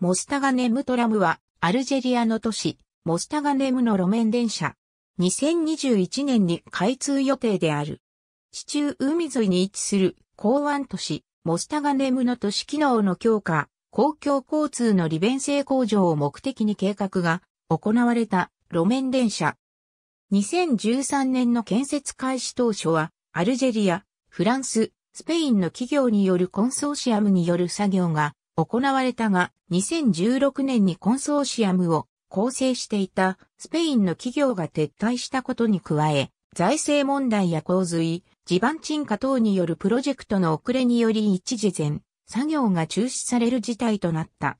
モスタガネムトラムは、アルジェリアの都市、モスタガネムの路面電車。2021年に開通予定である。地中海沿いに位置する港湾都市、モスタガネムの都市機能の強化、公共交通の利便性向上を目的に計画が行われた路面電車。2013年の建設開始当初は、アルジェリア、フランス、スペインの企業によるコンソーシアムによる作業が行われたが、2016年にコンソーシアムを構成していたスペインの企業が撤退したことに加え、財政問題や洪水、地盤沈下等によるプロジェクトの遅れにより一時前、作業が中止される事態となった。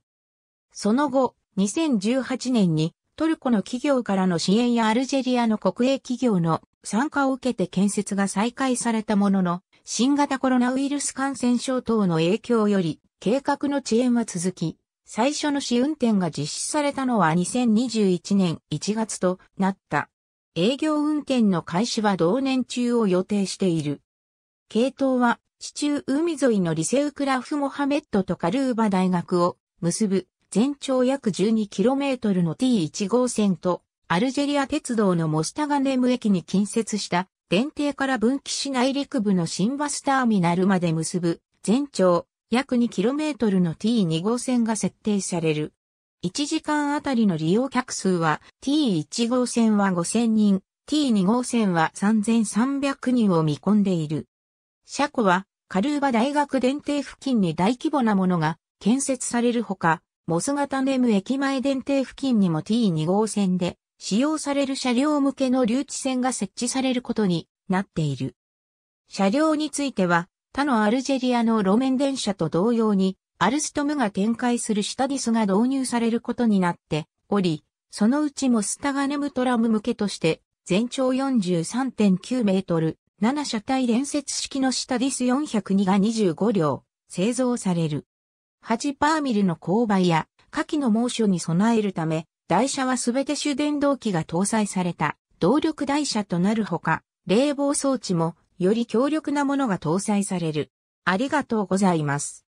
その後、2018年にトルコの企業からの支援やアルジェリアの国営企業の参加を受けて建設が再開されたものの、新型コロナウイルス感染症等の影響より計画の遅延は続き、最初の試運転が実施されたのは2021年1月となった。営業運転の開始は同年中を予定している。系統は、地中海沿いのリセウクラフモハメットとカルーバ大学を結ぶ全長約 12km の T1 号線とアルジェリア鉄道のモスタガネム駅に近接した電停から分岐し内陸部の新バスターミナルまで結ぶ全長約 2km の T2 号線が設定される。1時間あたりの利用客数は T1 号線は5000人、T2 号線は3300人を見込んでいる。車庫はカルーバ大学電停付近に大規模なものが建設されるほか、モス型ネム駅前電停付近にも T2 号線で使用される車両向けの留置線が設置されることになっている。車両については他のアルジェリアの路面電車と同様に、アルストムが展開するシタディスが導入されることになっており、そのうちもスタガネムトラム向けとして、全長43.9メートル、7車体連接式のシタディス402が25両、製造される。8パーミルの勾配や、下記の猛暑に備えるため、台車はすべて主電動機が搭載された、動力台車となるほか、冷房装置もより強力なものが搭載される。ありがとうございます。